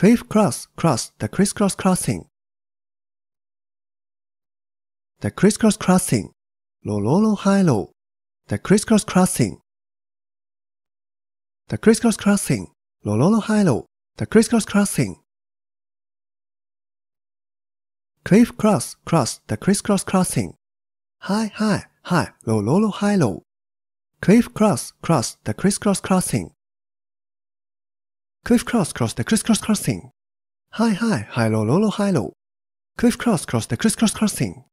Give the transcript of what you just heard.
Cliff cross cross the crisscross crossing. The crisscross crossing. Low low low high low. The crisscross crossing. The crisscross crossing. Low low low high low. The crisscross crossing. Cliff cross cross the crisscross crossing. High high high low low low high low. Cliff cross cross the crisscross crossing. Cliff cross cross the crisscross crossing. High high, high low low low high low. Cliff cross cross the crisscross crossing.